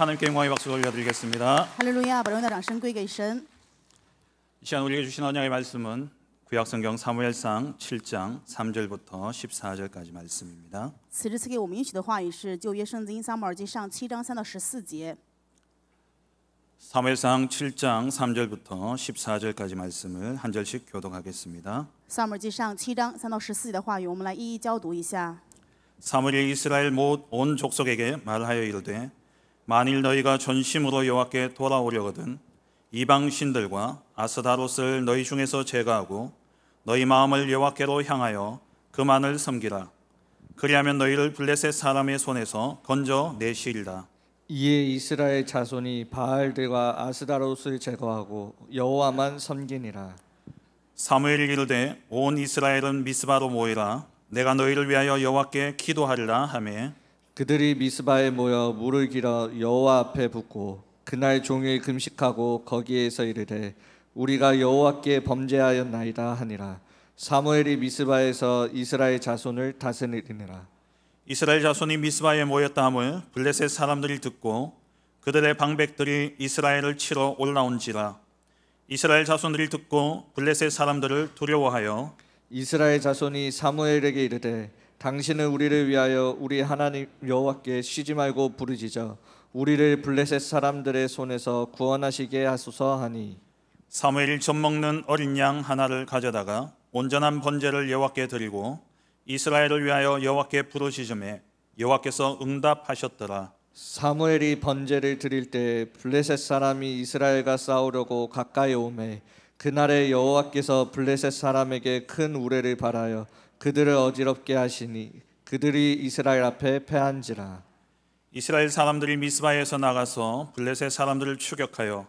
하나님께 영광의 박수 올려드리겠습니다. 할렐루야, 바로나掌声归给神. 이 시간 우리에게 주신 언약의 말씀은 구약성경 사무엘상 7장 3절부터 14절까지 말씀입니다. 此时此刻我们应许的话语旧约圣经撒母耳记7章3到1 4节 사무엘상 7장 3절부터 14절까지 말씀을 한 절씩 교독하겠습니다. 사무엘상 7장 3到14节的话语我们来一一教读一下. 사무엘이 이스라엘 온 족속에게 말하여 이르되 만일 너희가 전심으로 여호와께 돌아오려거든 이방 신들과 아스다롯을 너희 중에서 제거하고 너희 마음을 여호와께로 향하여 그만을 섬기라 그리하면 너희를 블레셋 사람의 손에서 건져 내시리라 이에 이스라엘 자손이 바알들과 아스다롯을 제거하고 여호와만 섬기니라 사무엘이 이르되 온 이스라엘은 미스바로 모이라 내가 너희를 위하여 여호와께 기도하리라 하매 그들이 미스바에 모여 물을 길어 여호와 앞에 붓고 그날 종일 금식하고 거기에서 이르되 우리가 여호와께 범죄하였나이다 하니라 사무엘이 미스바에서 이스라엘 자손을 다스리느라 이스라엘 자손이 미스바에 모였다 함을 블레셋 사람들이 듣고 그들의 방백들이 이스라엘을 치러 올라온지라 이스라엘 자손들이 듣고 블레셋 사람들을 두려워하여 이스라엘 자손이 사무엘에게 이르되 당신은 우리를 위하여 우리 하나님 여호와께 쉬지 말고 부르짖어 우리를 블레셋 사람들의 손에서 구원하시게 하소서 하니 사무엘 젖먹는 어린 양 하나를 가져다가 온전한 번제를 여호와께 드리고 이스라엘을 위하여 여호와께 부르짖음에 여호와께서 응답하셨더라 사무엘이 번제를 드릴 때 블레셋 사람이 이스라엘과 싸우려고 가까이 오매 그날에 여호와께서 블레셋 사람에게 큰 우레를 바라여 그들을 어지럽게 하시니 그들이 이스라엘 앞에 패한지라 이스라엘 사람들이 미스바에서 나가서 블레셋 사람들을 추격하여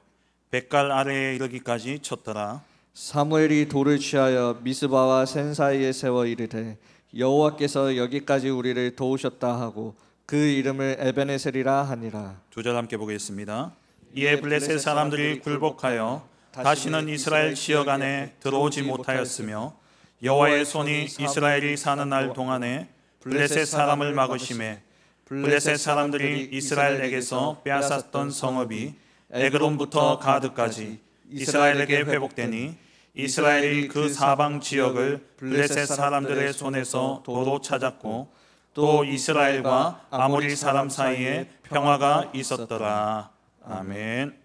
백갈 아래에 이르기까지 쳤더라 사무엘이 돌을 취하여 미스바와 센 사이에 세워 이르되 여호와께서 여기까지 우리를 도우셨다 하고 그 이름을 에베네셀이라 하니라 두절 함께 보겠습니다 이에 블레셋 사람들이 굴복하여 다시는 이스라엘 지역 안에 들어오지 못하였으며 여호와의 손이 이스라엘이 사는 날 동안에 블레셋 사람을 막으심에 블레셋 사람들이 이스라엘에게서 빼앗았던 성읍이 에그론부터 가드까지 이스라엘에게 회복되니 이스라엘이 그 사방 지역을 블레셋 사람들의 손에서 도로 찾았고 또 이스라엘과 아모리 사람 사이에 평화가 있었더라. 아멘.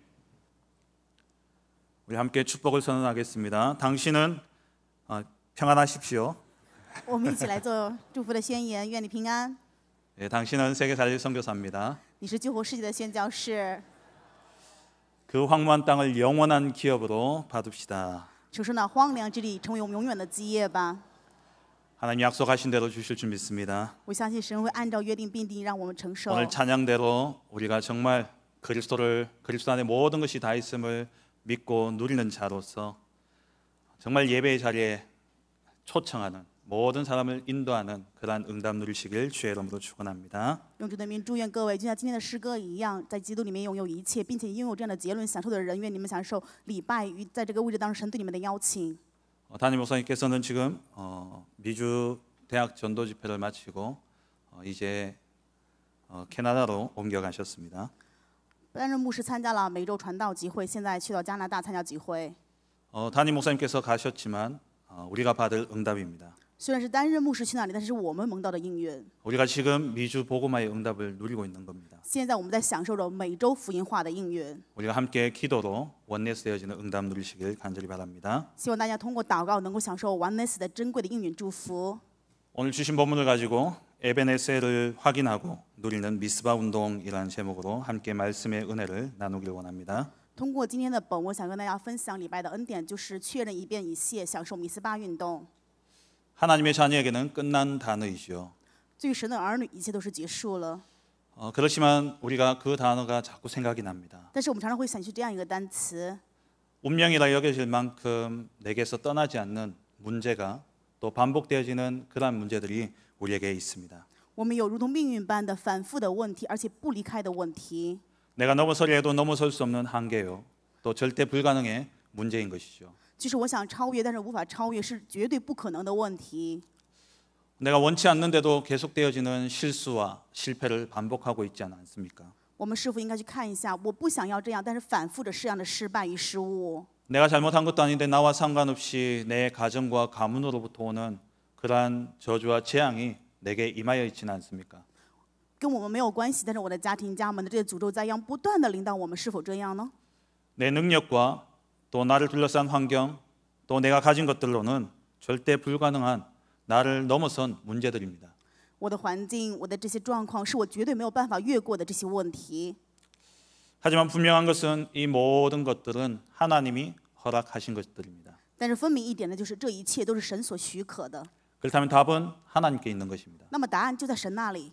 우리 함께 축복을 선언하겠습니다. 당신은 아, 평안하십시오. 我们一起来做祝福的宣言，愿你平安。 예, 당신은 세계 살릴 선교사입니다. 그 황무한 땅을 영원한 기업으로 받읍시다. 하나님 약속하신 대로 주실 줄 믿습니다. 오늘 찬양대로 우리가 정말 그리스도를 그리스도 안에 모든 것이 다 있음을 믿고 누리는 자로서 정말 예배의 자리에 초청하는 모든 사람을 인도하는 그러한 응답 누리시길 주의 이름으로 축원합니다. 用主的名祝愿各位，就像今天的诗歌一样，在基督里面拥有一切，并且拥有这样的结论享受的人，愿你们享受礼拜与在这个位置当中神对你们的邀请。 어, 담임 목사님께서는 지금 어, 미주 대학 전도 집회를 마치고 어, 이제 어, 캐나다로 옮겨가셨습니다. 担任牧师参加了每周传道集会，现在去到加拿大参加集会。 어, 담임 목사님께서 가셨지만 어, 우리가 받을 응답입니다. 虽然是担任牧师去那里，但是我们蒙到的应允。 우리가 지금 미주 보고마의 응답을 누리고 있는 겁니다. 现在我们在享受着每周福音化的应允， 우리가 함께 기도로 원내스 되어지는 응답 누리시길 간절히 바랍니다. 希望大家通过祷告能够享受 o n 的珍贵的应允祝福。 오늘 주신 본문을 가지고 에베네세를 확인하고 누리는 미스바 운동이라는 제목으로 함께 말씀의 은혜를 나누길 원합니다. 通过今天的本，我想跟大家分享礼拜的恩典，就是确认一遍一切，享受米斯巴运动。하나님의게는끝난단어이神的儿女，一切都是结束了。그렇지만우리가그단어가자꾸생각이납니 다。 但是我们常常会想起这样一个单词。운명이라여겨질만큼내게서떠나지않는문제가또반복되는그런문제들이우리에게있습니 다。 我们有如同命运般的反复的问题，而且不离开的问题。 내가 넘어서려 해도 넘어설 수 없는 한계요. 또 절대 불가능의 문제인 것이죠. 就是我想超越，但是无法超越是绝对不可能的问题。 내가 원치 않는데도 계속되어지는 실수와 실패를 반복하고 있지 않습니까? 我们是否应该去看一下，我不想要这样，但是反复着这样的失败与失误。 내가 잘못한 것도 아닌데 나와 상관없이 내 가정과 가문으로부터 오는 그러한 저주와 재앙이 내게 임하여 있지는 않습니까? 跟我们没有关系，但是我的家庭、家门的这些诅咒灾殃，不断的领导我们，是否这样呢？내능력과또나를둘러싼환경또내가가진것들로는절대불가능한나를넘어선문제들입니 다。 我的环境，我的这些状况，是我绝对没有办法越过的这些问题。하지만분명한것은이모든것들은하나님이허락하신것들입니 다。 但是，分明一点的就是这一切都是神所许可的。그렇다면답은하나님께있는것입니 다。 那么，答案就在神那里。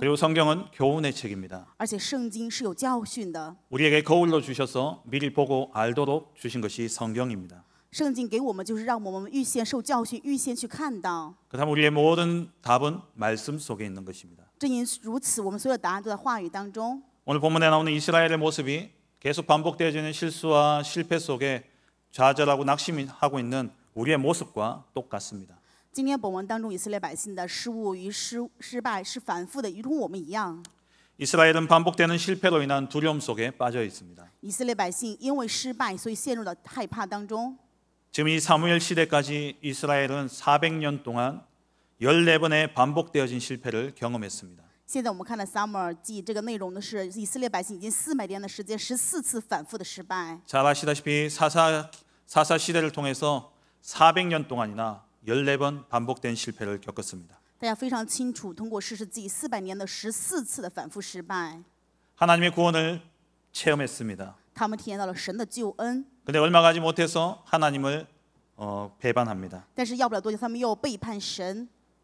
그리고 성경은 교훈의 책입니다. 우리에게 거울로 주셔서 미리 보고 알도록 주신 것이 성경입니다. 그다음 우리의 모든 답은 말씀 속에 있는 것입니다. 오늘 본문에 나오는 이스라엘의 모습이 계속 반복되어지는 실수와 실패 속에 좌절하고 낙심하고 있는 우리의 모습과 똑같습니다. 今天本文当中，以色列百姓的失误与失失败是反复的，如同我们一样。以色列人反复的失败，导致他们陷入了恐惧之中。以色列百姓因为失败，所以陷入了害怕当中。从撒母耳时代开始，以色列人四百多年间经历了十四次反复的失败。现在我们看到撒母耳记这个内容，是以色列百姓已经四百多年的时间，十四次反复的失败。如大家所知，撒下时代通过四百多年， 14번 반복된 실패를 겪었습니다. 하나님의 구원을 체험했습니다. 他们데 얼마 가지 못해서 하나님을 어, 배반합니다.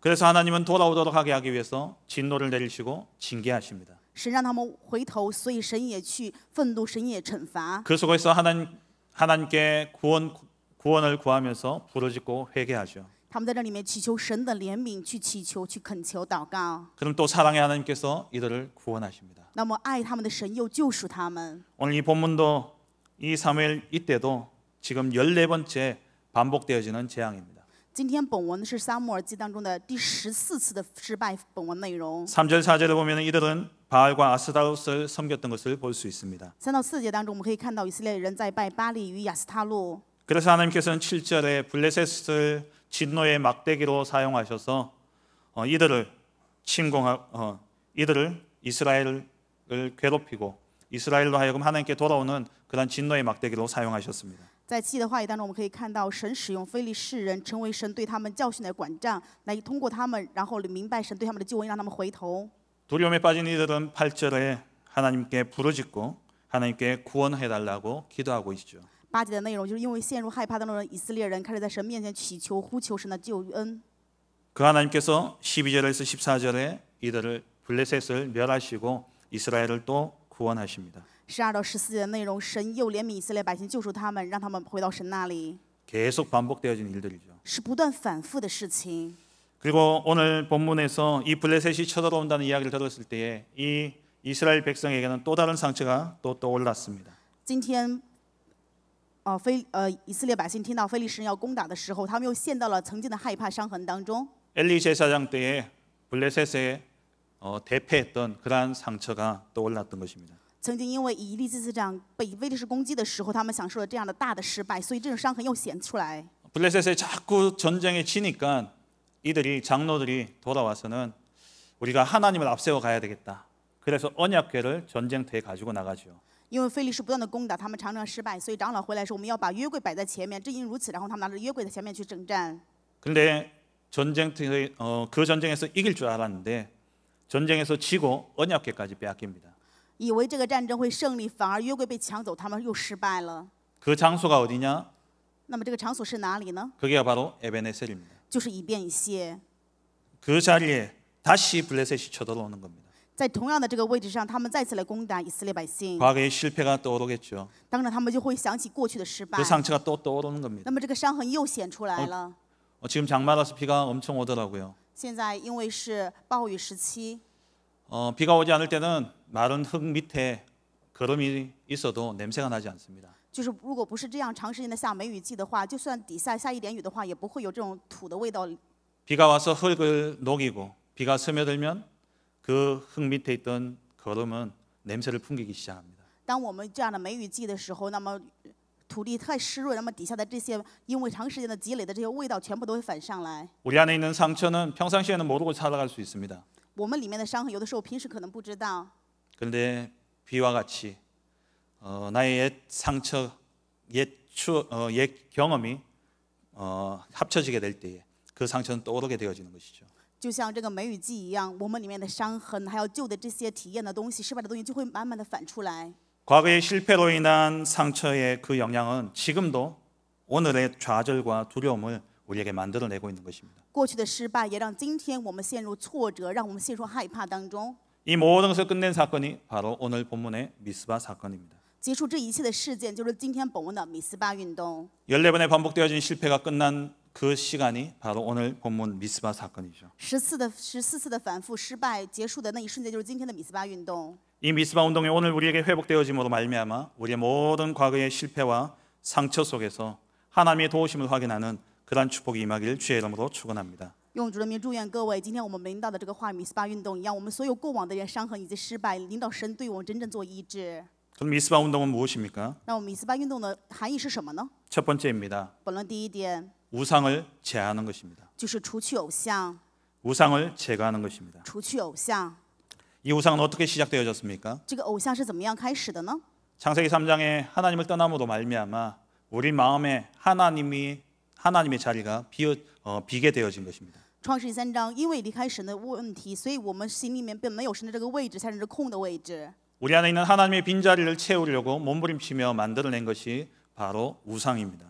그래서 하나님은 돌아오도록 하게 하기 위해서 진노를 내리시고 징계하십니다. 그 속에서 하나님 하나님께 구원 구원을 구하면서 부르짖고 회개하죠. 他们在这里面祈求神的怜悯，去祈求，去恳求，祷告。 그럼 또 사랑의 하나님께서 이들을 구원하십니다. 那么爱他们的神又救赎他们。 오늘 이 본문도 이 사무엘 이때도 지금 14번째 반복되어지는 재앙입니다. 今天本文是撒母耳记当中的第十四次的失败本文内容。 3절 4절을 보면 이들은 바알과 아스타롯을 섬겼던 것을 볼 수 있습니다. 三到四节当中，我们可以看到以色列人在拜巴利与亚斯他路。 그래서 하나님께서는 7절에 블레셋을 진노의 막대기로 사용하셔서 어, 이들을 침공하 어, 이들을 이스라엘을 괴롭히고 이스라엘로 하여금 하나님께 돌아오는 그런 진노의 막대기로 사용하셨습니다. 在七的话语当中，我们可以看到神使用非利士人成为神对他们教训的管杖，来通过他们，然后明白神对他们的救恩，让他们回头。 두려움에 빠진 이들은 8절에 하나님께 부르짖고 하나님께 구원해 달라고 기도하고 있죠. 八节的内容就是因为陷入害怕当中的以色列人开始在神面前祈求呼求神的救恩。그 하나님께서 12절에서 14절에 이들을 블레셋을 멸하시고 이스라엘을 또 구원하십니다. 12到14节的内容，神又怜悯以色列百姓，救赎他们，让他们回到神那里， 계속 반복되어진 일들이죠. 是不断反复的事情。 그리고 오늘 본문에서 이 블레셋이 쳐들어온다는 이야기를 들었을 때에 이 이스라엘 백성에게는 또 다른 상처가 또 떠올랐습니다. 今天呃非呃以色列百姓听到非利士人要攻打的时候，他们又陷到了曾经的害怕伤痕当中。 엘리제 사장 때에 블레셋에 어, 대패했던 그러한 상처가 떠올랐던 것입니다. 曾经因为以利祭司长被威利士攻击的时候，他们享受了这样的大的失败，所以这种伤痕又显出来。 블레셋에 자꾸 전쟁에 치니까 이들이 장로들이 돌아와서는 우리가 하나님을 앞세워 가야 되겠다. 그래서 언약궤를 전쟁터에 가지고 나가죠. 因为菲利士不断的攻打他们，常常失败，所以长老回来说我们要把约柜摆在前面。正因如此，然后他们拿着约柜在前面去征战。 근데 전쟁터에 어, 그 전쟁에서 이길 줄 알았는데 전쟁에서 지고 언약궤까지 빼앗깁니다. 以为这个战争会胜利，反而约柜被抢走，他们又失败了。그 장소가 어디냐? 那么这个场所是哪里呢？ 그게 바로 에베네셀입니다. 就是以便以谢。그 자리에 다시 블레셋이 쳐들어오는 겁니다. 在同样的这个位置上，他们再次来攻打以色列百姓。 과거의 실패가 떠오르겠죠. 当然，他们就会想起过去的失败그。 상처가 또 떠오르는 겁니다. 那么这个伤痕又显出来了。 어, 지금 장마라서 비가 엄청 오더라고요. 现在因为是暴雨时期， 어, 비가 오지 않을 때는 마른 흙 밑에 걸음이 있어도 냄새가 나지 않습니다. 就是如果不是这样长时间的下梅雨季的话，就算底下下一点雨的话，也不会有这种土的味道。 비가 와서 흙을 녹이고 비가 스며들면 그흙 밑에 있던 거름은 냄새를 풍기기 시작합니다. 当我们这样的梅雨季的时候，那么土地太湿润，那么底下的这些因为长时间的积累的这些味道，全部都会反上来。 우리 안에 있는 상처는 평상시에는 모르고 살아갈 수 있습니다. 我们里面的伤痕，有的时候平时可能不知道， 그런데 비와 같이 어, 나의 옛 상처, 옛, 추, 어, 옛 경험이 어, 합쳐지게 될 때에 그 상처는 떠오르게 되어지는 것이죠. 就像这个梅雨季一样，我们里面的伤痕，还有旧的这些体验的东西、失败的东西，就会慢慢的反出来。과거의실패로인한상처의그영향은지금도오늘의좌절과두려움을우리에게만들어내고있는것입니 다。 过去的失败也让今天我们陷入挫折，让我们陷入害怕当中。이모든을끝낸사건이바로오늘본문의미스바사건입니 다。 结束这一切的事件就是今天本文的米斯巴运动。열네번의반복되어진실패가끝난그 시간이 바로 오늘 본문 미스바 사건이죠. 14的14次的反复失败结束的那一瞬间就是今天的米斯巴运动。이 미스바 운동이 오늘 우리에게 회복되어짐으로 말미암아 우리의 모든 과거의 실패와 상처 속에서 하나님의 도우심을 확인하는 그러 축복이 임하길 주의 이름으로 축원합니다. 用主的名祝愿各位今天我们领导的这个话米斯巴运动一样我们所有过往的伤痕以及失败领导神对我们真正做医治 그럼 미스바 운동은 무엇입니까? 那我们米斯巴运动的含义是什么呢？첫 번째입니다. 本论第一点， 우상을 제하는 것입니다. 就是除去偶像, 우상을 제거하는 것입니다. 除去偶像.이 우상은 어떻게 시작되어졌습니까? 这个偶像是怎么样开始的呢? 창세기 3장에 하나님을 떠남으로 말미암아 우리 마음에 하나님이 하나님의 자리가 비어 어, 비게 되어진 것입니다. 创世记三章因为离开神的问题所以我们心里面并没有神的这个位置才是空的位置 우리 안에 있는 하나님의 빈 자리를 채우려고 몸부림치며 만들어낸 것이 바로 우상입니다.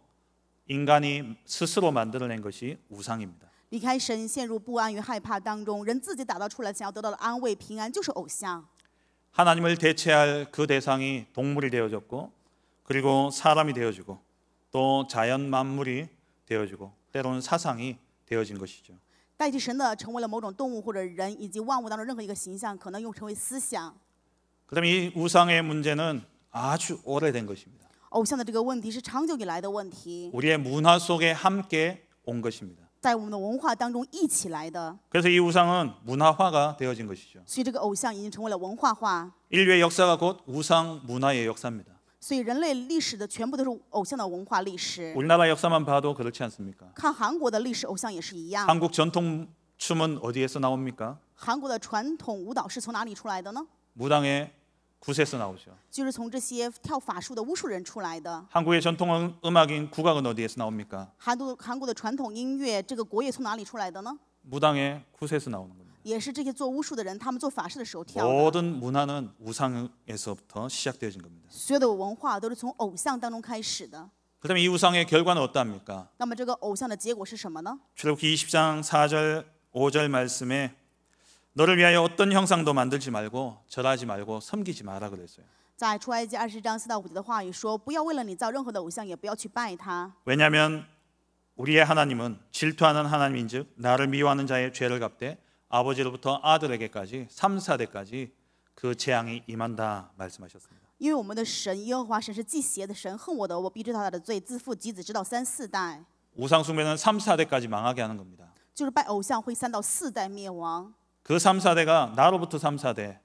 인간이 스스로 만들어낸 것이 우상입니다. 离开神，陷入不安与害怕当中，人自己打造出来想要得到的安慰、平安，就是偶像。 하나님을 대체할 그 대상이 동물이 되어졌고 그리고 사람이 되어지고 또 자연 만물이 되어지고 때로는 사상이 되어진 것이죠. 代替神的成为了某种动物或者人以及万物当中任何一个形象，可能又成为思想。 그다음 이 우상의 문제는 아주 오래된 것입니다. 偶像的这个问题是长久以来的问题， 우리의 문화 속에 함께 온 것입니다. 在我们的文化当中一起来的， 그래서 이 우상은 문화화가 되어진 것이죠. 所以这个偶像已经成为了文化化， 인류의 역사가 곧 우상 문화의 역사입니다. 所以人类历史的全部都是偶像的文化历史。 우리나라 역사만 봐도 그렇지 않습니까? 看韩国的历史偶像也是一样， 한국 전통 춤은 어디에서 나옵니까? 韩国的传统舞蹈是从哪里出来的呢？무당의 구세에서 나오죠. 就是从这些跳法术的巫术人出来的. 한국의 전통 음-, 음악인 국악은 어디에서 나옵니까? 한국 한국의 전통 音乐这个国乐从哪里出来的呢? 무당의 구세서 나오는 겁니다. 也是这些做巫术的人，他们做法事的时候跳。 모든 문화는 우상에서부터 시작되어진 겁니다. 所有的文化都是从偶像当中开始的。그다이 우상의 결과는 어떠합니까? 那么这个偶像的结果是什么呢？ 출애굽기 20장 4절 5절 말씀에 너를 위하여 어떤 형상도 만들지 말고 절하지 말고 섬기지 마라 그랬어요. 在出埃及二十章四到五节的话语说，不要为了你造任何的偶像，也不要去拜他。 왜냐하면 우리의 하나님은 질투하는 하나님인즉 나를 미워하는 자의 죄를 갚되 아버지로부터 아들에게까지 삼사대까지 그 재앙이 임한다 말씀하셨습니다. 因为我们的神耶和华神是忌邪的神，恨我的，我必知道他的罪，自负及子直到三四代。 우상 숭배는 삼사대까지 망하게 하는 겁니다. 就是拜偶像会三到四代灭亡。그 3사대가 나로부터 3사대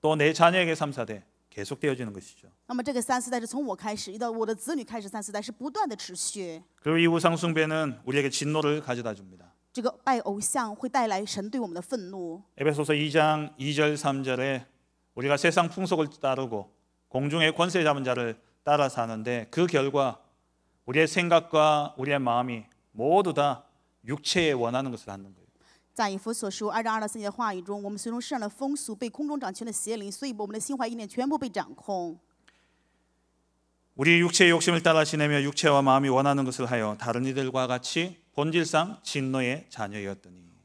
또 내 자녀에게 3사대 계속되어지는 것이죠. 那么这个三四代是从我开始，一到我的子女开始，三四代是不断的持续。 그리고 이 우상 숭배는 우리에게 진노를 가져다 줍니다. 这个拜偶像会带来神对我们的愤怒。 에베소서 2장 2절 3절에 우리가 세상 풍속을 따르고 공중의 권세 잡은 자를 따라 사는데 그 결과 우리의 생각과 우리의 마음이 모두 다 육체에 원하는 것을 하는 거예요. 在以弗所书二章二到三节话语中，我们随从世上的风俗，被空中掌权的邪灵，所以我们的心怀意念全部被掌控。我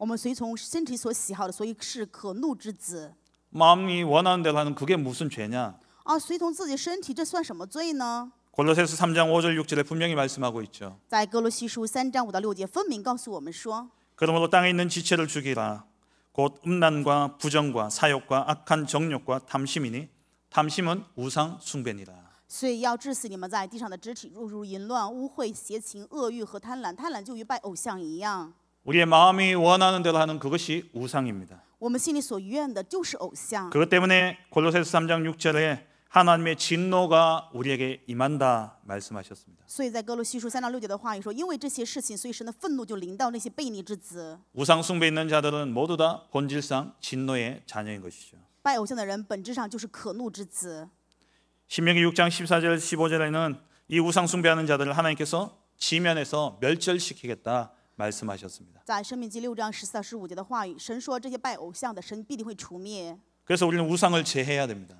们随从身体所喜好的，所以是可怒之子。마음이원하는대로하는그게무슨죄 냐？ 啊，随从自己身体，这算什么罪呢？말씀하고있 죠。 在哥罗西书三章五到六节，分明告诉我们说。 그러므로 땅에 있는 지체를 죽이라. 곧 음란과 부정과 사욕과 악한 정욕과 탐심이니 탐심은 우상 숭배니라. 所以要致死你们在地上的肢体，入入淫乱、污秽、邪情、恶欲和贪婪。贪婪就与拜偶像一样。 우리의 마음이 원하는 대로 하는 그것이 우상입니다. 我们心里所愿的就是偶像。 그것 때문에 골로새서 3장 6절에 하나님의 진노가 우리에게 임한다 말씀하셨습니다. 所以在哥罗西书三章六节的话语说，因为这些事情，所以神的愤怒就临到那些悖逆之子。 우상 숭배 있는 자들은 모두 다 본질상 진노의 자녀인 것이죠. 拜偶像的人本质上就是可怒之子。 신명기 6장 14절 15절에는 이 우상 숭배하는 자들을 하나님께서 지면에서 멸절시키겠다 말씀하셨습니다. 在生命记六章十四到十五节的话语，神说这些拜偶像的，神必定会除灭。 그래서 우리는 우상을 제해야 됩니다.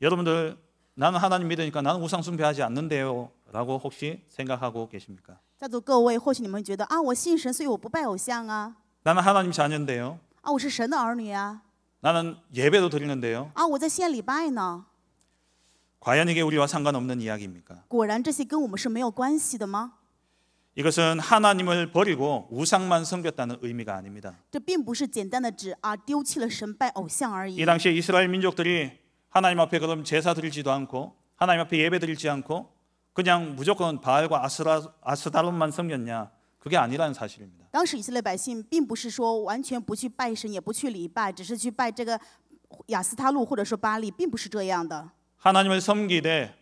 여러분들 나는 하나님 믿으니까 나는 우상 숭배하지 않는데요라고 혹시 생각하고 계십니까? 在各位或许你们觉得啊我信神所以我不拜偶像啊 나는 하나님 자녀인데요. 啊我是神的儿女啊 아， 나는 예배도 드리는데요. 啊我在献礼拜呢 아， 과연 이게 우리와 상관없는 이야기입니까? 果然这些跟我们是没有关系的吗? 이것은 하나님을 버리고 우상만 섬겼다는 의미가 아닙니다. 이 당시 이스라엘 민족들이 하나님 앞에 그럼 제사 드리지도 않고 하나님 앞에 예배 드리지 않고 그냥 무조건 바알과 아스라, 아스다론만 섬겼냐 그게 아니라는 사실입니다. 당시 이스라엘 백성 并不是说完全不去拜神，也不去礼拜，只是去拜这个亚斯他路或者说巴利，并不是这样的。하나님을 섬기되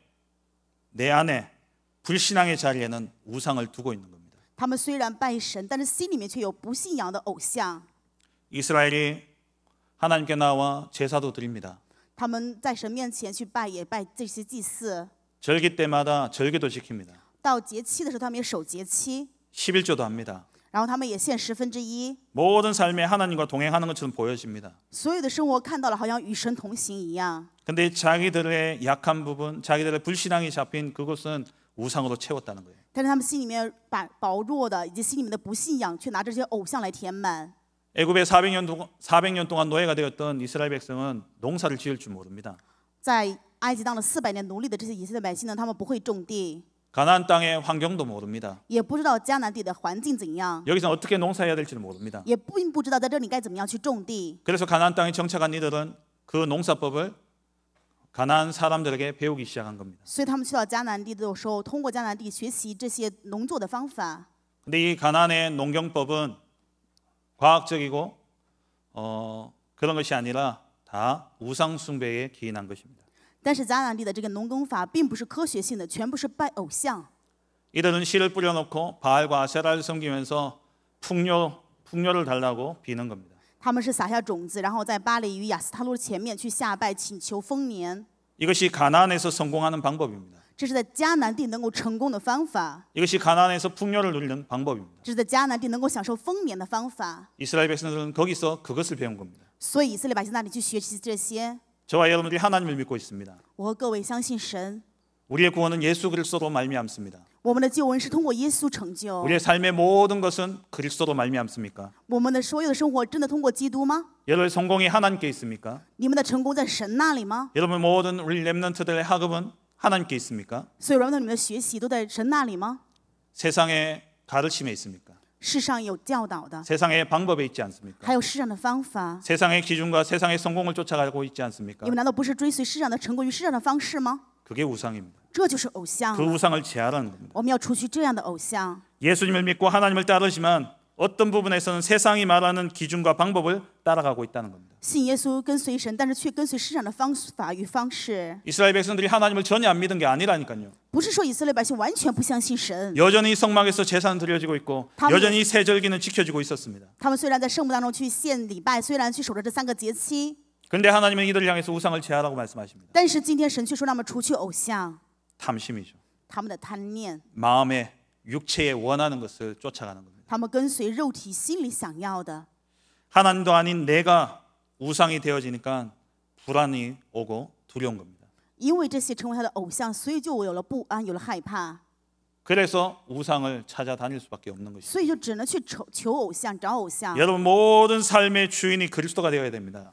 내 안에 불신앙의 자리에는 우상을 두고 있는 겁니다. 他们虽然拜神，但是心里面却有不信仰的偶像。 이스라엘이 하나님께 나와 제사도 드립니다. 他们在神面前去拜也拜这些祭祀。 절기 때마다 절기도 지킵니다. 到节期的时候，他们也守节期。 11조도 합니다. 然后他们也献十分之一。 모든 삶에 하나님과 동행하는 것처럼 보여집니다. 所有的生活看到了好像与神同行一样。 근데 자기들의 약한 부분, 자기들의 불신앙이 잡힌 그것은 우상으로 채웠다는 거예요. 但是他们心里面把薄弱的以及心里面的不信仰，却拿这些偶像来填满。 애굽에 400년 동안 400년 동안 노예가 되었던 이스라엘 백성은 농사를 지을 줄 모릅니다. 在埃及当了四百年奴隶的这些以色列百姓呢，他们不会种地， 가나안 땅의 환경도 모릅니다. 也不知道迦南地的环境怎样， 여기서 어떻게 농사해야 될지 모릅니다.也并不知道在这里该怎么样去种地。 그래서 가나안 땅에 정착한 이들은 그 농사법을 가난 사람들에게 배우기 시작한 겁니다. 所以데이가나의 농경법은 과학적이고 어, 그런 것이 아니라 다 우상 숭배에 기인한 것입니다. 이들은 씨를 뿌려놓고 바알과 세라를 섬기면서 풍요 풍요를 달라고 비는 겁니다. 他们是撒下种子，然后在巴黎与雅斯塔路前面去下拜，请求丰年。 이것이 가나안에서 성공하는 방법입这是在迦南地能够成功的方法， 이것이 가나안에서 풍요를 누리는 방법입니다. 这是在迦南地能够享受丰年的方法。 이스라엘 백성들은 거기서 그것을 배운 겁니다. 所以以色列百姓那里去学习这些。 저와 여러분들이 하나님을 믿고 있습니다. 我和各位相信神， 우리의 구원은 예수 그리스도로 말미암습니다. 우리의 삶의 모든 것은 그리스도로 말미암습니까? 여러분의 성공이 하나님께 있습니까? 여러분 모든 우리 렘넌트들의 학업은 하나님께 있습니까? 세상의 가르침에 있습니까? 세상의 방법에 있지 않습니까? 세상의 기준과 세상의 성공을 쫓아가고 있지 않습니까? 그게 우상입니다. 그 우상을 제하라는 겁니다. 예수님을 믿고 하나님을 따르지만 어떤 부분에서는 세상이 말하는 기준과 방법을 따라가고 있다는 겁니다. 이스라엘 백성들이 하나님을 전혀 안 믿은 게 아니라니까요. 여전히 성막에서 제사 드려지고 있고 여전히 세절기는 지켜지고 있었습니다. 他们虽然在圣幕当中去献礼拜，虽然去守着这三个节期， 근데 하나님은 이들을 향해서 우상을 제하라고 말씀하십니다. 但是今天神却说让他们除去偶像， 탐심이죠. 他们的贪念， 마음의 육체에 원하는 것을 쫓아가는 겁니다. 他们跟随肉体心里想要的， 하나님도 아닌 내가 우상이 되어지니까 불안이 오고 두려운 겁니다. 因为这些成为他的偶像，所以就有了不安，有了害怕， 그래서 우상을 찾아다닐 수밖에 없는 것이죠. 여러분 모든 삶의 주인이 그리스도가 되어야 됩니다.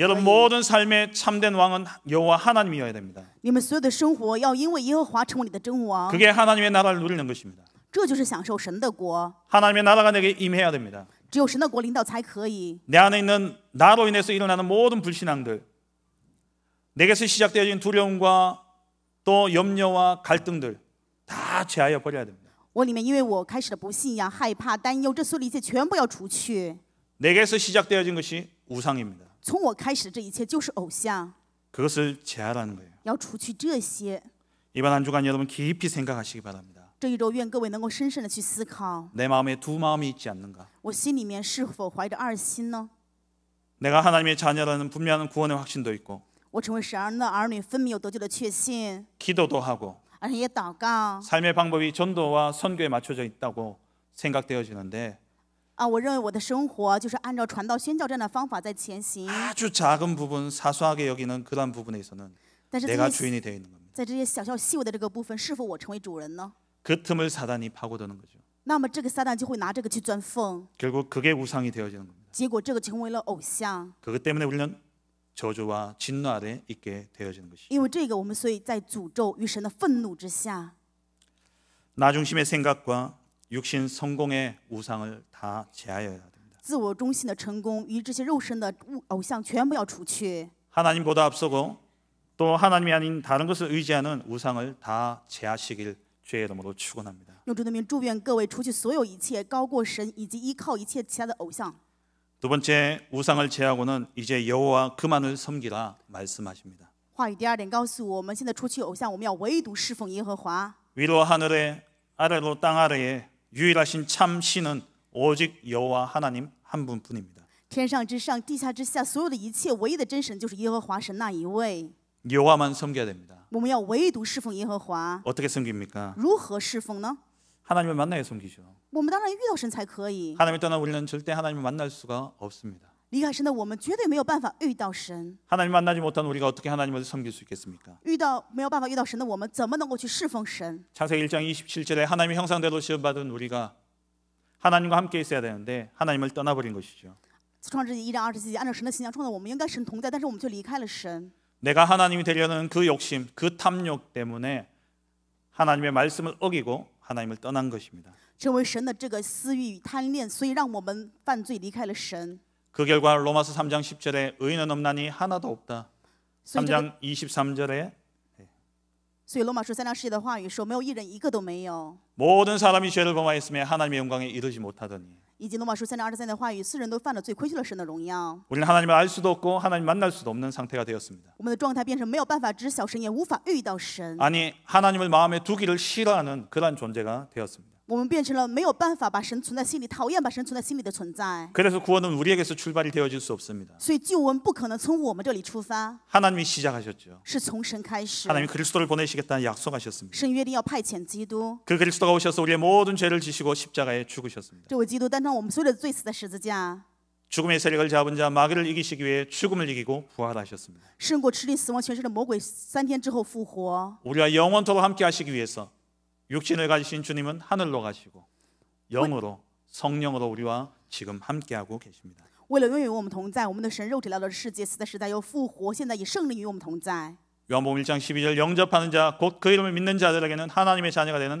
여러분 모든 삶의 참된 왕은 여호와 하나님이어야 됩니다. 그게 하나님의 나라를 누리는 것입니다. 하나님의 나라가 내게 임해야 됩니다. 내 안에 있는 나로 인해서 일어나는 모든 불신앙들, 내게서 시작되어진 두려움과 또 염려와 갈등들 다 제하여 버려야 됩니다. 我里面因为我开始的不信仰、害怕、担忧，这所有的一切全部要除去。 내게서 시작되어진 것이 우상입니다. 从我开始的这一切就是偶像， 그것을 제하라는 거예요. 要除去这些。 이번 한 주간 여러분 깊이 생각하시기 바랍니다. 这一周，愿各位能够深深的去思考，내 마음에 두 마음이 있지 않는가? 我心里面是否怀着二心呢？ 내가 하나님의 자녀라는 분명한 구원의 확신도 있고 我成为神儿的儿女，分明有得救的确信， 기도도 하고 삶의 방법이 전도와 선교에 맞춰져 있다고 생각되어지는데 아주 작은 부분 사소하게 여기는 그런 부분에 있는 내가 주인이 되어 있는 겁니다. 그 틈을 사단이 파고드는 거죠. 결국 그게 우상이 되어지는 겁니다. 그것 때문에 우리는 저주와 진노 아래 있게 되어지는 것이죠. 나중심의 생각과 육신 성공의 우상을 다 제하여야 됩니다. 하나님보다 앞서고 또 하나님이 아닌 다른 것을 의지하는 우상을 다 제하시길 주의 이름으로 축원합니다. 두 번째 우상을 제하고는 이제 여호와 그만을 섬기라 말씀하십니다. 话语第二点告诉我们，现在除去偶像，我们要唯独侍奉耶和华。 위로 하늘에 아래로 땅 아래에 유일하신 참 신은 오직 여호와 하나님 한 분뿐입니다. 天上之上，地下之下，所有的一切，唯一的真神就是耶和华神那一位。 여호와만 섬겨야 됩니다. 我们要唯独侍奉耶和华， 어떻게 섬깁니까? 如何侍奉呢？ 하나님을 만나야 섬기죠. 我们当然遇到神才可以。 하나님을 떠나 우리는 절대 하나님을 만날 수가 없습니다. 离开神的我们绝对没有办法遇到神。 하나님 만나지 못한 우리가 어떻게 하나님을 섬길 수 있겠습니까? 遇到没有办法遇到神的我们，怎么能够去侍奉神？ 창세기 1장 27절에 하나님의 형상대로 지음받은 우리가 하나님과 함께 있어야 되는데 하나님을 떠나버린 것이죠. 创世纪一章二十七节，按照神的形象创造我们，应该神同在，但是我们却离开了神。 내가 하나님이 되려는 그 욕심, 그 탐욕 때문에 하나님의 말씀을 어기고 하나님을 떠난 것입니다. 成为神的这个私欲与贪恋，所以让我们犯罪，离开了神。그결과로마서3장10절에의인없나니하나도없다3장23절 에， 所以罗马书三章十节的话语说，没有一人，一个都没有。모든사람이죄를범하였으매하나님의영광에이르지못하더 니， 以及罗马书三章二十三的话语，四人都犯了罪，亏缺了神的荣耀。우리는하나님을알수도없고하나님만날수도없는상태가되었습니 다。 我们的状态变成没有办法知晓神，也无法遇到神。아니하나님을마음에두기를싫어하는그런존재가되었습니 다。 我们变成了没有办法把神存在心里，讨厌把神存在心里的存在。 그래서 구원은 우리에게서 출발이 되어질 수 없습니다. 하나님이 시작하셨죠. 하나님이 그리스도를 보내시겠다는 약속하셨습니다. 그 그리스도가 오셔서 우리의 모든 죄를 지시고 십자가에 죽으셨습니다. 죽음의 세력을 잡은 자 마귀를 이기시기 위해 죽음을 이기고 부활하셨습니다우리와 영원토록 함께 하시기 위해서 육신을 가지신 주님은 하늘로 가시고 영으로 성령으로 우리와 지금 함께하고 계십니다. 为了永远与我们同在，我们的神肉体来到这世界，死在时代又复活，现在以圣灵与我们同在。 요한복음 1장 12절 영접하는 자 곧 그 이름을 믿는 자들에게는 하나님의 자녀가 되는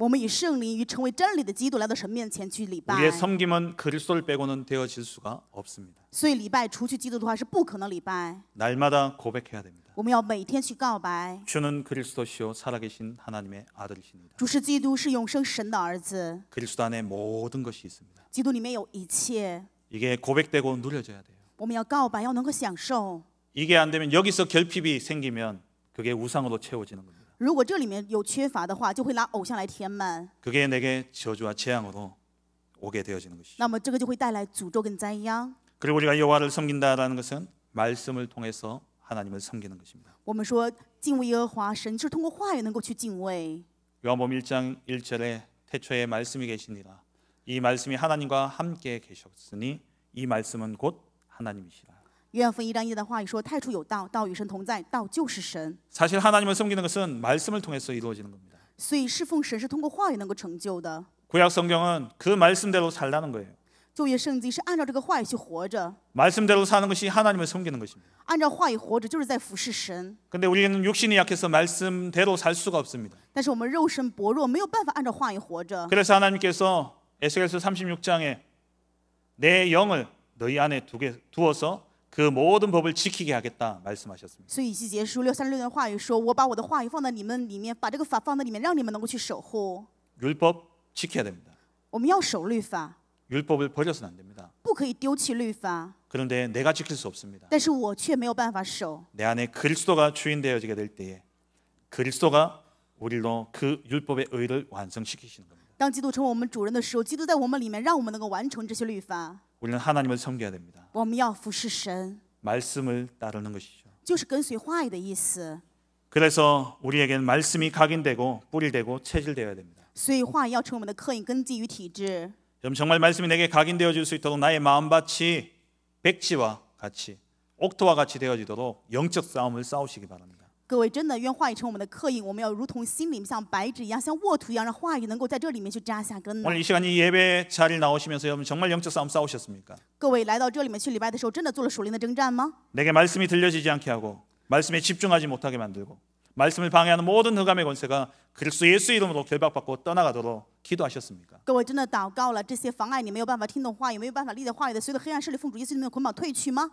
我们以圣灵与成为真 우리의 섬김은 그리스도를 빼고는 되어질 수가 없습니다. 날마다 고백해야 됩니다. 주는 그리스도시요 살아계신 하나님의 아들이십니다. 그리스도 안에 모든 것이 있습니다. 이게 고백되고 누려져야 돼요. 이게 안 되면 여기서 결핍이 생기면 그게 우상으로 채워지는 겁니다. 如果这里面有缺乏的话，就会拿偶像来填满。 그게 내게 저주와 재앙으로 오게 되어지는 것이那么这个就会带来诅咒跟灾殃。 그리고 우리가 여호와를 섬긴다라는 것은 말씀을 통해서 하나님을 섬기는 것입니다. 我们说敬畏耶和华神是通过话语能够去敬畏 요한복음 1장 1절에 태초에 말씀이 계시니라 이 말씀이 하나님과 함께 계셨으니 이 말씀은 곧 하나님이시라. 约翰一章一的话语说太初有道道与神同在道就是神 사실 하나님을 섬기는 것은 말씀을 통해서 이루어지는 겁니다. 所以侍奉神是通过话语能够成就的。 구약 성경은 그 말씀대로 살라는 거예요. 旧约圣经是按照这个话语去活着， 말씀대로 사는 것이 하나님을 섬기는 것입니다. 按照话语活着就是在服侍神。 근데 우리는 육신이 약해서 말씀대로 살 수가 없습니다. 但是我们肉身薄弱，没有办法按照话语活着。 그래서 하나님께서 에스겔서 36장에 내 영을 너희 안에 두게 두어서 그 모든 법을 지키게 하겠다 말씀하셨습니다. 所以以西书六三六的话语说我把我的话语放在你们里面把这个法放在里面让你们能够去守护 율법 지켜야 됩니다. 我们要守律法， 율법을 버려서는 안 됩니다. 不可以丢弃律法， 그런데 내가 지킬 수 없습니다. 但是我却没有办法守。내 안에 그리스도가 주인 되어지게 될 때에 그리스도가 우리로 그 율법의 의를 완성시키시는 겁니다. 当基督成为我们主人的时候，基督在我们里面，让我们能够完成这些律法。 우리는 하나님을 섬겨야 됩니다. 我们要服侍神， 말씀을 따르는 것이죠. 就是跟随话语的意思。 그래서 우리에게는 말씀이 각인되고 뿌리되고 체질되어야 됩니다. 所以话要成我们的刻印根基与体制 여러분 정말 말씀이 내게 각인되어 질수 있도록 나의 마음밭이 백지와 같이 옥토와 같이 되어지도록 영적 싸움을 싸우시기 바랍니다. 各位真的愿话语成我们的刻印，我们要如同心灵像白纸一样，像沃土一样，让话语能够在这里面去扎下根。오늘이시간이예배자리나오시면서여러분정말영적싸움싸우셨습니까各位来到这里面去礼拜的时候，真的做了属灵的征战吗？내게말씀이들려지지않게하고말씀에집중하지못하게만들고말씀을방해하는모든흑암의권세가그리스도예수이름으로박받고떠나가도록기도하셨습니 까？ 各位真的祷告了，这些妨碍你没有办法听懂话语、没有办法立得话语的，有的黑暗势力、奉主耶稣的捆绑退去吗？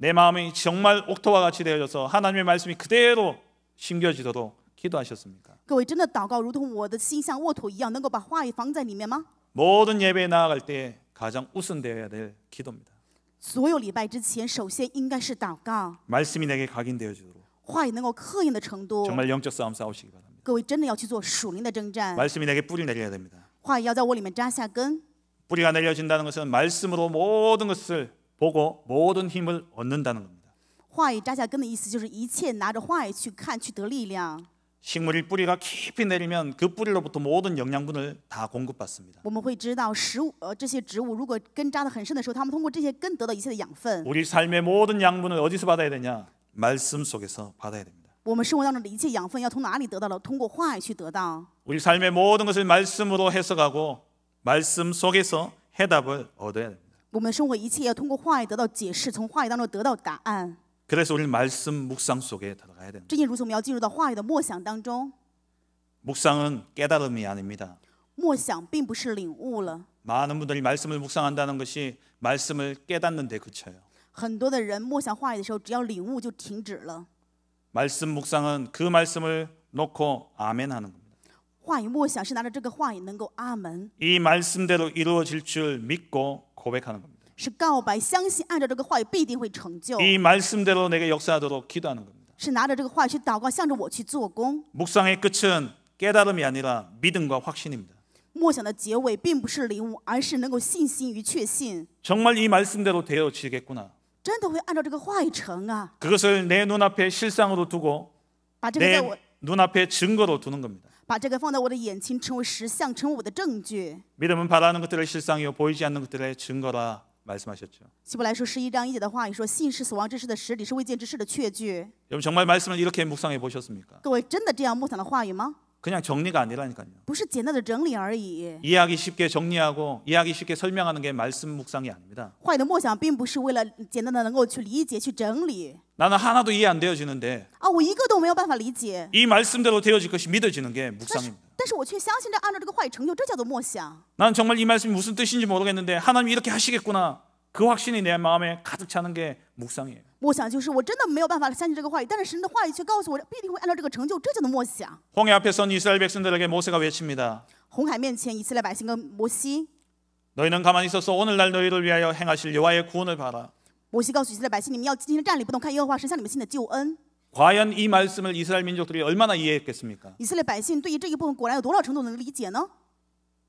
내 마음이 정말 옥토와 같이 되어져서 하나님의 말씀이 그대로 심겨지도록 기도하셨습니까? 各位真的祷告如同我的心像沃土一样，能够把话语放在里面吗？ 모든 예배에 나아갈 때 가장 우선되어야 될 기도입니다. 所有礼拜之前，首先应该是祷告。 말씀이 내게 각인되어 주도록 话语能够刻印的程度， 정말 영적 싸움 싸우시기 바랍니다. 各位真的要去做属灵的征战， 말씀이 내게 뿌리 내려야 됩니다. 话语要在我里面扎下根。 뿌리가 내려진다는 것은 말씀으로 모든 것을 보고 모든 힘을 얻는다는 겁니다. 话语大家根的意思就是一切拿着话语去看去得力量。 식물이 뿌리가 깊이 내리면 그 뿌리로부터 모든 영양분을 다 공급받습니다. 我们会知道食物呃这些植物如果根扎得很深的时候，它们通过这些根得到一切的养分。 우리 삶의 모든 양분을 어디서 받아야 되냐? 말씀 속에서 받아야 됩니다. 我们生活当中的一切养分要从哪里得到了？通过话语去得到。 우리 삶의 모든 것을 말씀으로 해석하고 말씀 속에서 해답을 얻어야 됩니다. 我们生活一切要通过话语得到解释，从话语当中得到答案。 그래서 우리 말씀 묵상 속에 들어가야 됩니다. 正因如此，我们要进入到话语的默想当中。 묵상은 깨달음이 아닙니다. 默想并不是领悟了， 많은 분들이 말씀을 묵상한다는 것이 말씀을 깨닫는 데 그쳐요. 很多的人默想话语的时候，只要领悟就停止了。 말씀 묵상은 그 말씀을 놓고 아멘 하는 겁니다. 话语默想是拿着这个话语能够阿门，이 말씀대로 이루어질 줄 믿고 고백하는 겁니다. 是告白，相信按照这个话语必定会成就。이 말씀대로 내게 역사하도록 기도하는 겁니다. 묵상의 끝은 깨달음이 아니라 믿음과 확신입니다. 정말 이 말씀대로 되어지겠구나. 그것을 내 눈앞에 실상으로 두고 내 눈앞에 증거로 두는 겁니다. 把这个放在我的眼前，成为十相成五的证据。믿음은보이는것들을실상이요보이지않는것들의증거라말씀하셨죠시므레서11장1절의话语说，信是死亡之事的实底，是未见之事的确据。여러분정말말씀을이렇게묵상해보셨습니까各位真的这样默想的话语吗？ 그냥 정리가 아니라니까요. 不是简单的整理而已。 이해하기 쉽게 정리하고 이해하기 쉽게 설명하는 게 말씀 묵상이 아닙니다. 坏的默想并不是为了简单的能够去理解、去整理 나는 하나도 이해 안 되어지는데 啊，我一个都没有办法理解。이 말씀대로 되어질 것이 믿어지는 게 묵상입니다. ，但是我却相信这按照这个话语成就，这叫做默想。나는 정말 이 말씀이 무슨 뜻인지 모르겠는데 하나님 이렇게 하시겠구나 그 확신이 내 마음에 가득 차는 게 묵상이에요. 我想就是我真的没有办法相信这个话语，但是神的话语却告诉我必定会按照这个成就，这就能默想。 홍해 앞에 선 이스라엘 백성들에게 모세가 외칩니다. 红海面前以色列百姓跟摩西， 너희는 가만히 있어서 오늘날 너희를 위하여 행하실 여호와의 구원을 봐라. 摩西告诉以色列百姓，你们要今天站立不动，看耶和华神向你们行的救恩。 과연 이 말씀을 이스라엘 민족들이 얼마나 이해했겠습니까? 以色列百姓对于这一部分果然有多少程度能理解呢？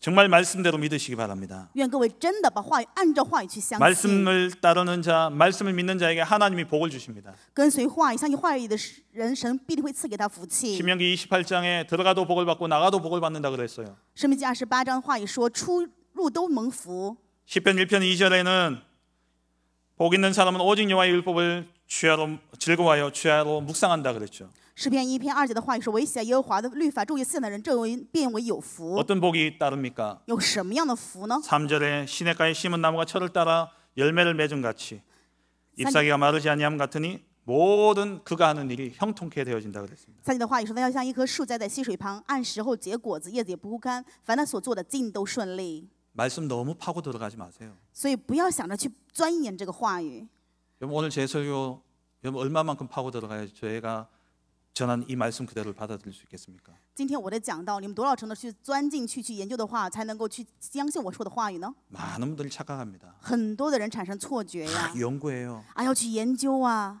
정말 말씀대로 믿으시기 바랍니다. 말씀을 따르는 자, 말씀을 믿는 자에게 하나님이 복을 주십니다. 신명기 28장에 들어가도 복을 받고 나가도 복을 받는다 그랬어요. 시편 1편 2절에는 복 있는 사람은 오직 여호와의 율법을 주야로 즐거워하여 취하로 묵상한다 그랬죠. 诗篇一篇二节的话语是唯喜爱耶和华的律法昼夜思念人这为变为有福 어떤 복이 따릅니까? 有什么样的福呢？ 3절에 시냇가에 심은 나무가 철을 따라 열매를 맺은 같이 잎사귀가 마르지 아니함 같으니 모든 그가 하는 일이 형통케 되어진다 그랬습니다. 말씀 너무 파고 들어가지 마세요. 여러분 오늘 제 설교 여러분 얼마만큼 파고 들어가야 저희가 전한 이 말씀 그대로 받아들일 수 있겠습니까? 今天我的讲道，你们多少程度去钻进去去研究的话，才能够去相信我说的话语呢？ 많은 분들이 착각합니다. 很多的人产生错觉呀。 연구해요. 啊，要去研究啊，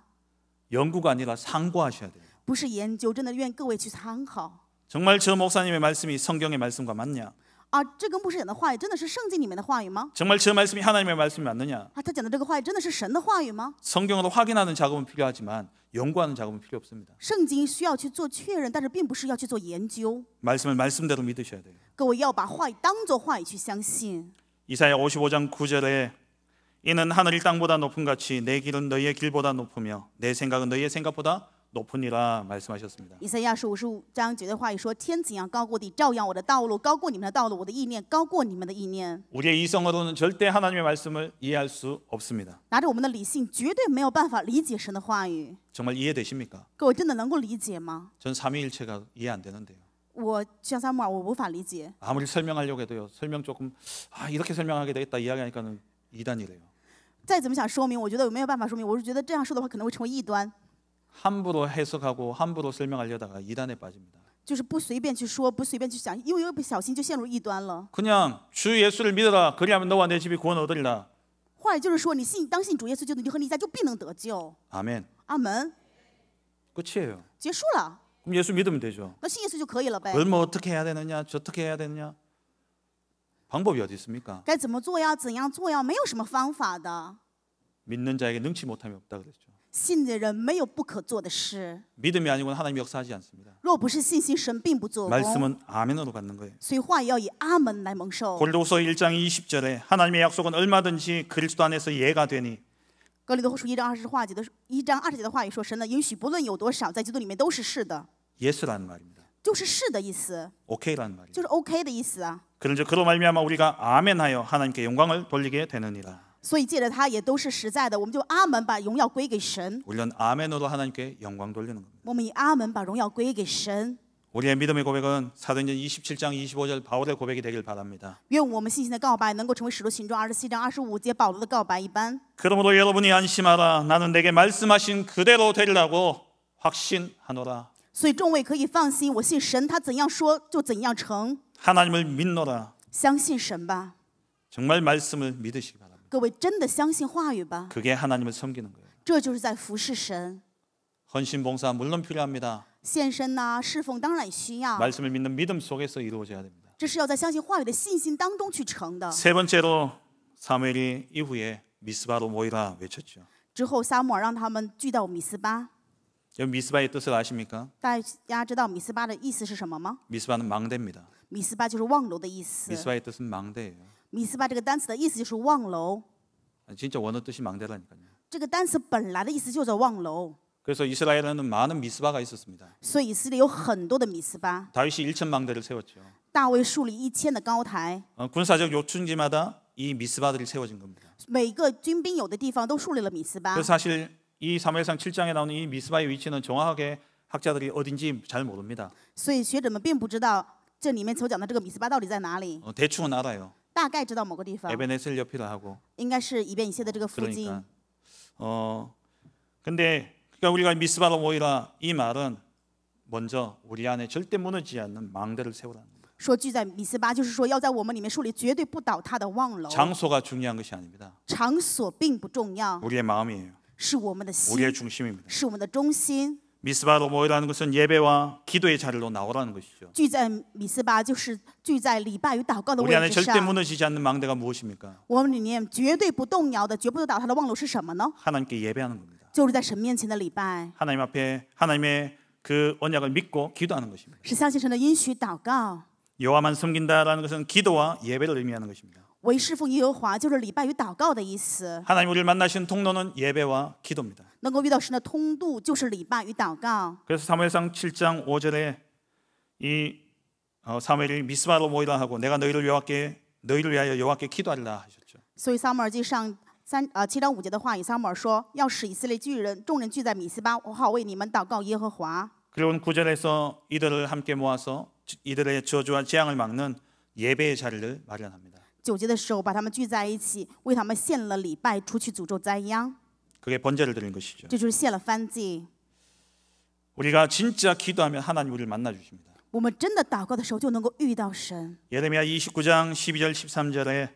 연구가 아니라 상고하셔야 돼요. 不是研究，真的愿各位去参考。 정말 저 목사님의 말씀이 성경의 말씀과 맞냐? 아, 这个牧师讲的话语真的是圣经里面的话语吗 정말 저 말씀이 하나님의 말씀이 맞느냐? 啊，他讲的这个话语真的是神的话语吗？ 성경으로 확인하는 작업은 필요하지만 연구하는 작업은 필요 없습니다. 圣经需要去做确认，但是并不是要去做研究。 말씀을 말씀대로 믿으셔야 돼요. 各位要把话语当做话语去相信。 이사야 55장 9절에 이는 하늘이 땅보다 높음 같이 내 길은 너희의 길보다 높으며 내 생각은 너희의 생각보다 높으니라 말씀하셨습니다. 이사야 55장觉得话语说 天怎样高过你道让我的道路高过你们的道路我的意念高过你们的意念 우리의 이성으로는 절대 하나님의 말씀을 이해할 수 없습니다. 拿着我们的理性绝对没有办法理解神的话语。 정말 이해되십니까? 各位真的能够理解吗？전 삼위일체가 이해 안 되는데요. 我像萨姆尔，我无法理解。 아무리 설명하려고 해도요. 설명 조금 아 이렇게 설명하게 되겠다 이야기하니까는 이단이래요. 再怎么想说明，我觉得我没有办法说明。我是觉得这样说的话可能会成为异端。 함부로 해석하고 함부로 설명하려다가 이단에 빠집니다. 그냥 주 예수를 믿어라. 그리하면 너와 내 집이 구원 얻으리라. 就是说你信当信主耶稣基督你和你家就必能得救 아멘. 阿门。 끝이에요. 그럼 예수 믿으면 되죠. 那信耶稣就可以了呗。 그걸 어떻게 해야 되느냐? 저떻게 해야 되느냐? 방법이 어디 있습니까? 该怎么做呀？怎样做呀？没有什么方法的。믿는 자에게 능치 못함이 없다 그랬죠. 信的人没有不可做的事。 믿음이 아니고는 하나님 역사하지 않습니다. 若不是信心，神并不做工。 말씀은 아멘으로 받는 거예요. 所以话要以阿门来蒙受 골로서 1장 20절에 하나님의 약속은 얼마든지 그리스도 안에서 예가 되니 格林多后书一章二十话节的一章二十话语说神的允许不论有多少在基督里面都是是的 예스라는 말입니다. 就是是的意思， 오케이라는 말입니다. 就是 OK 的意思그런즉 그로 말미암아 우리가 아멘하여 하나님께 영광을 돌리게 되느니라. 所以借着他也都是实在的，我们就阿门，把荣耀归给神。 우리는 아멘으로 하나님께 영광 돌리는 겁니다. 我们以阿门把荣耀归给神。 우리의 믿음의 고백은 사도행전 27장 25절 바울의 고백이 되길 바랍니다. 그러므로 여러분이 안심하라 나는 내게 말씀하신 그대로 되리라고 확신하노라 하나님을 믿노라 정말 말씀을 믿으시 各位真的相信话语吧。 그게 하나님을 섬기는 거예요. 헌신 봉사 물론 필요합니다. 献身呐 말씀을 믿는 믿음 속에서 이루어져야 됩니다. 세 번째로 사무엘이 이후에 미스바로 모이라 외쳤죠. 之后撒母让他们聚到米斯巴 여러분 미스바의 뜻을 아십니까? 大家知道米斯巴的意思是什么吗？ 미스바는 망대입니다. 미스바 就是望楼的意思。 미스바의 뜻은 망대예요. 米斯巴这个单词的意思就是望楼。 진짜 원어 뜻이 망대라니까요. 这个单词本来的意思就叫望楼。 그래서 이스라엘에는 많은 미스바가 있었습니다. 所以以色列有很多的米斯巴。 다윗이 1천 망대를 세웠죠. 大卫树立一千的高台， 군사적 요충지마다 이 미스바들이 세워진 겁니다. 每个军兵有的地方都树立了米斯巴그 사실 이 사무엘상 7장에 나오는 이 미스바의 위치는 정확하게 학자들이 어딘지 잘 모릅니다. 所以学者们并不知道这里面所讲的这个米斯巴到底在哪里， 대충은 알아요. 大概知道某个地方， 에베네셀 옆이라 하고 应该是以便以谢的这个附近。 그러니까 어 근데 그러니까 우리가 미스바로 모이라 이 말은 먼저 우리 안에 절대 무너지지 않는 망대를 세우라는 거예요. 说聚在米斯巴，就是说要在我们里面树立绝对不倒塌的望楼。 장소가 중요한 것이 아닙니다. 场所并不重要， 우리의 마음이에요. 是我们的心， 우리의 중심입니다. 是我们的中心。 미스바로 모이라는 것은 예배와 기도의 자리로 나오라는 것이죠. 聚在米斯巴就是聚在礼拜与祷告的 우리 안에 절대 무너지지 않는 망대가 무엇입니까? 我们里面绝对不动摇的、绝不倒塌的网络是什么呢? 하나님께 예배하는 겁니다. 就是在神面前的礼拜. 하나님 앞에 하나님의 그 언약을 믿고 기도하는 것입니다. 是相信神的应许祷告. 여호와만 섬긴다라는 것은 기도와 예배를 의미하는 것입니다. 为侍奉耶和华就是礼拜与祷告的意思。 하나님 우리를 만나신 통로는 예배와 기도입니다. 能够遇到神的通路就是礼拜与祷告。 그래서 사무엘상 7장 5절에 이 어, 사무엘이 미스바로 모이라 하고 내가 너희를 여호와께 너희를 위하여 여호와께 기도하리라 하셨죠. 所以撒母耳记上三呃七章五节的话，以撒母耳说：“要使以色列巨人众人聚在米斯巴，我好为你们祷告耶和华。” 아, 그리고 9절에서 이들을 함께 모아서 이들의 저주와 재앙을 막는 예배의 자리를 마련합니다. 九节的时候把他们聚在一起，为他们献了礼拜，除去诅咒灾殃。 그게 번제를 드린 것이죠. 这就是献了燔祭。 우리가 진짜 기도하면 하나님 우리를 만나 주십니다. 我们真的祷告的时候就能够遇到神。 예레미야 29장 12절 13절에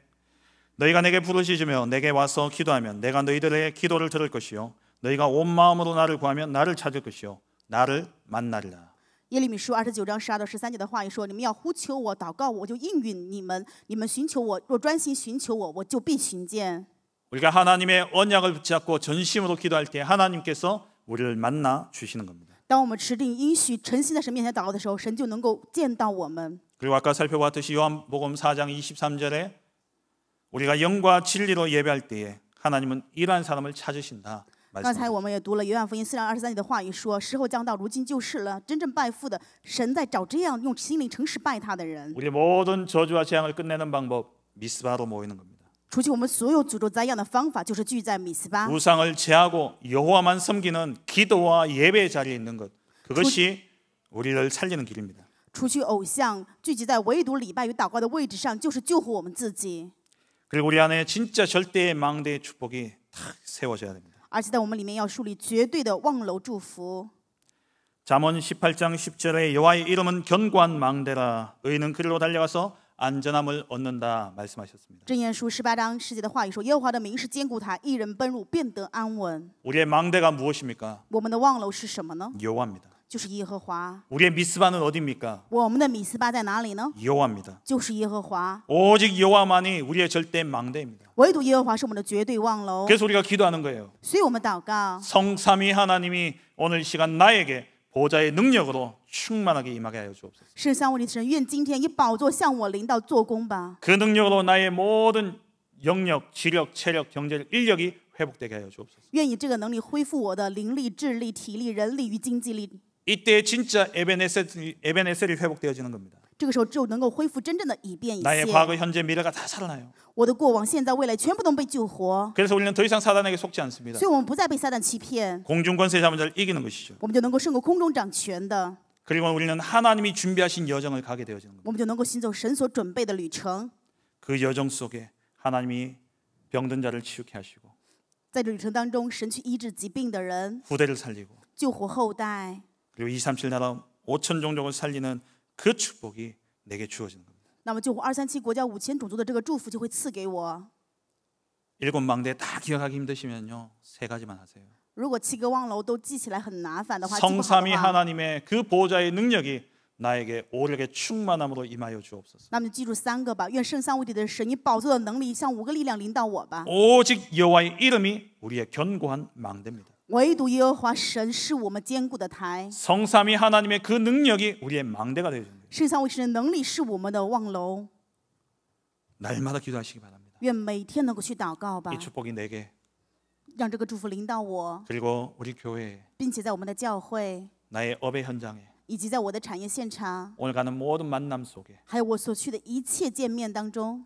너희가 내게 부르짖으며 내게 와서 기도하면 내가 너희들의 기도를 들을 것이요 너희가 온 마음으로 나를 구하면 나를 찾을 것이요 나를 만나리라. 耶利米书二十九章十二到十三节的话语说：“你们要呼求我，祷告我，我就应允你们；你们寻求我，若专心寻求我，我就必寻见。” 우리가 하나님의 언약을 붙잡고 전심으로 기도할 때 하나님께서 우리를 만나 주시는 겁니다. 当我们持定应许、诚心在神面前祷告的时候，神就能够见到我们。 그리고 아까 살펴보듯이 요한복음 4장 23절에 우리가 영과 진리로 예배할 때에 하나님은 이러한 사람을 찾으신다. 刚才我们也读了约翰福音四章二十三节的话语说时候将到如今就是了真正拜父的神在找这样用心灵诚实拜他的人除去我们所有诅咒灾殃的方法就是聚在米斯巴除去偶像聚集在唯独礼拜与祷告的位置上就是救活我们自己그리고우리안에진짜절대의망대의축복이탁세워져야됩니다 而且在我们里面要树立绝对的望楼祝福。 잠언 18장 10절에 여호와의 이름은 견고한 망대라 의인은 그리로 달려가서 안전함을 얻는다 말씀하셨습니다. 箴言书 18장 10节的 话语说 여호와의 名是坚固塔，一人奔入便得安稳。 우리의 망대가 무엇입니까? 我们的望楼是什么呢？ 여호와입니다. 우리의 미스바는 어디입니까? 여호와입니다. 오직 여호와만이 우리의 절대 망대입니다. 그래서 우리가 기도하는 거예요. 성삼위 하나님이 오늘 시간 나에게 보좌의 능력으로 충만하게 임하게 하여 주옵소서. 그 능력으로 나의 모든 영력, 지력, 체력, 경제력, 인력이 회복되게 하여 주옵소서. 이때 진짜 에베네셀이, 에베네셀이 회복되어지는 겁니다. 나의 과거, 현재, 미래가 다 살아나요. 그래서 우리는 더 이상 사단에게 속지 않습니다. 공중 권세 자문자를 이기는 것이죠. 그리고 우리는 하나님이 준비하신 여정을 가게 되어지는 겁니다. 그 여정 속에 하나님이 병든 자를 치유케 하시고 후대를 살리고 救活后代 그리고 237 나라 5천 종족을 살리는 그 축복이 내게 주어지는 겁니다. 那么就二三七国家五千种族的这个祝福就会赐给我。일곱 망대 다 기억하기 힘드시면요 세 가지만 하세요. 如果七个忘了都记起来很麻烦的话 성삼위 하나님의 그보호의 능력이 나에게 오력의 충만함으로 임하여 주옵소서. 那么记住三个吧愿圣三位的神你宝座的能力向五个力量领导我吧 오직 여호와의 이름이 우리의 견고한 망대입니다. 唯独耶和华神是我们坚固的台。 성삼위 하나님의 그 능력이 우리의 망대가 되어 주는 거圣三位神的能力是我们的望楼。 날마다 기도하시기 바랍니다. 愿每天能够去祷告吧이， 축복이 내게 그리고 우리 교회에 나의 업의 현장에 오늘 가는 모든 만남 속에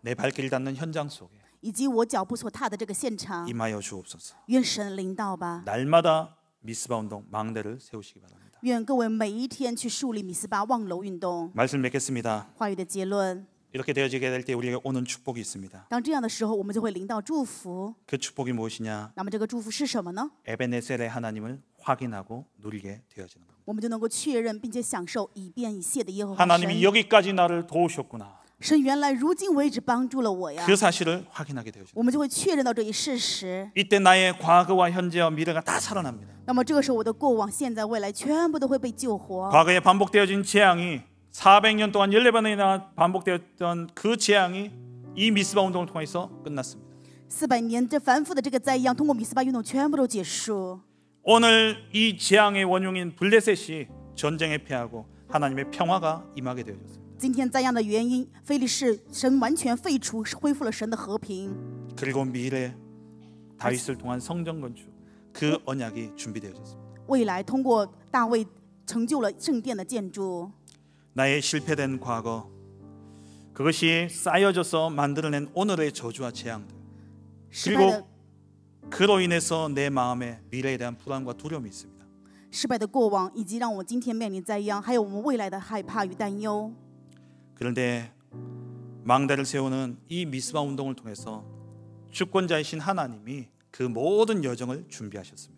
내 발길 닿는 현장 속에 以及我脚步所踏的这个现场， 임하여 주옵소서. 愿神领导吧。 날마다 미스바 운동 망대를 세우시기 바랍니다. 愿各位每一天去树立米斯巴望楼运动。 말씀 맺겠습니다. 话语的结论， 이렇게 되어지게 될 때 우리에게 오는 축복이 있습니다. 当这样的时候，我们就会领到祝福。그 축복이 무엇이냐? 那么这个祝福是什么呢？ 에베네셀의 하나님을 확인하고 누리게 되어지는 겁니다. 我们就能够确认并且享受以变以谢的耶和华 하나님이 여기까지 나를 도우셨구나. 神原来如今为止帮助了我呀그。 사실을 확인하게 되어집니다. 이때 나의 과거와 현재와 미래가 다 살아납니다. 과거에 반복되어진 재앙이 400년 동안 열네번이나 반복되었던 그 재앙이 이 미스바 운동을 통해서 끝났습니다. 오늘 이 재앙의 원흉인 블레셋이 전쟁에 패하고 하나님의 평화가 임하게 되어졌습니다. 今天灾殃的原因，腓力士神完全废除，恢复了神的和平。그리고미래다윗을통한성전건축그언약이준비되어졌습니다未来通过大卫成就了圣殿的建筑。나의실패된과거그것이쌓여져서만들어낸오늘의저주와재앙들그리고그로인해서내마음에미래에대한불안과두려움이있습니다失败的过往，以及让我今天面临灾殃，还有我们未来的害怕与担忧。 그런데 망대를 세우는 이 미스바 운동을 통해서 주권자이신 하나님이 그 모든 여정을 준비하셨습니다.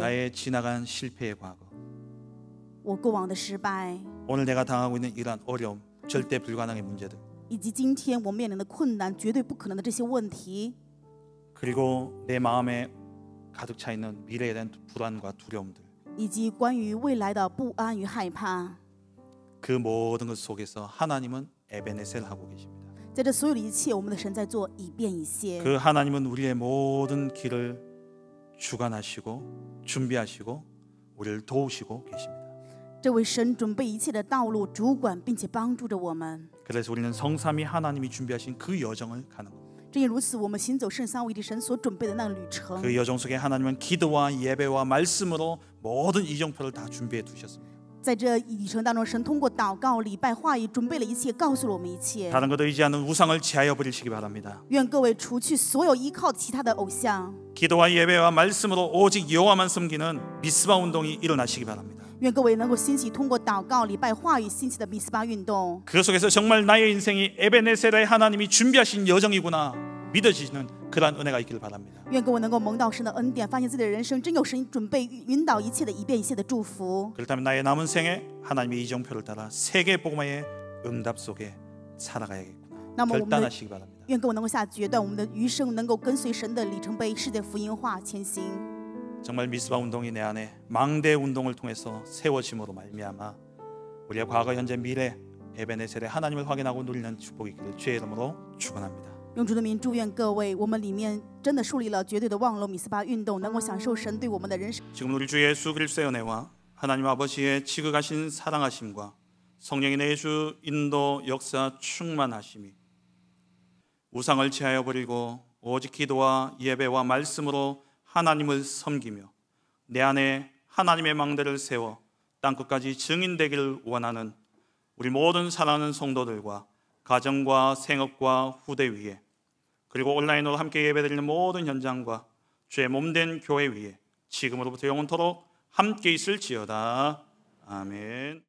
나의 지나간 실패의 과거. 오늘 내가 당하고 있는 이러한 어려움, 절대 불가능의 문제들. 以及今天我面临的困难，绝对不可能的这些问题。 그리고 내 마음에 가득 차 있는 미래에 대한 불안과 두려움들. 以及关于未来的不安与害怕。그 모든 것 속에서 하나님은 에베네셀 하고 계십니다. 在这所有的一切，我们的神在做以便以谢。그 하나님은 우리의 모든 길을 주관하시고 준비하시고 우리를 도우시고 계십니다. 这位神准备一切的道路，主管并且帮助着我们。 그래서 우리는 성삼위 하나님이 준비하신 그 여정을 가는 겁니다. 그 여정 속에 하나님은 기도와 예배와 말씀으로 모든 이정표를 다 준비해 두셨습니다. 다른 것도 의지하는 우상을 제하여 버리시기 바랍니다. 기도와 예배와 말씀으로 오직 여호와만 섬기는 미스바 운동이 일어나시기 바랍니다. 愿各位能够兴起通过祷告、礼拜、话语兴起的米斯巴运动。그 속에서 정말 나의 인생이 에베네세의 하나님이 준비하신 여정이구나 믿어지는 그러 은혜가 있기를 바랍니다. 愿各位能够蒙到神的恩典，发现自己的人生真有神准备引导一切的一遍一切的祝福。 그렇다면 나의 남은 생에 하나님의 이정표를 따라 세계 복음의 응답 속에 살아가야겠구나 결단하시기 바랍니다. 愿各位能够下决断，我们的余生能够跟随神的里程碑世界福音化前行。 정말 미스바 운동이 내 안에 망대 운동을 통해서 세워짐으로 말미암아 우리의 과거, 현재, 미래 에베네 세례 하나님을 확인하고 누리는 축복이 기를 주의 이름으로 축원합니다. 用主的名祝愿各位，我们里面真的树立了绝对的望楼米斯巴运动，能够享受神对我们的人生。지금 우리 주 예수 그리스도의 은혜와 하나님 아버지의 지극하신 사랑하심과 성령의 내주 인도 역사 충만하심이 우상을 제하여 버리고 오직 기도와 예배와 말씀으로 하나님을 섬기며 내 안에 하나님의 망대를 세워 땅 끝까지 증인되기를 원하는 우리 모든 사랑하는 성도들과 가정과 생업과 후대 위에 그리고 온라인으로 함께 예배드리는 모든 현장과 주의 몸된 교회 위에 지금으로부터 영원토록 함께 있을지어다. 아멘.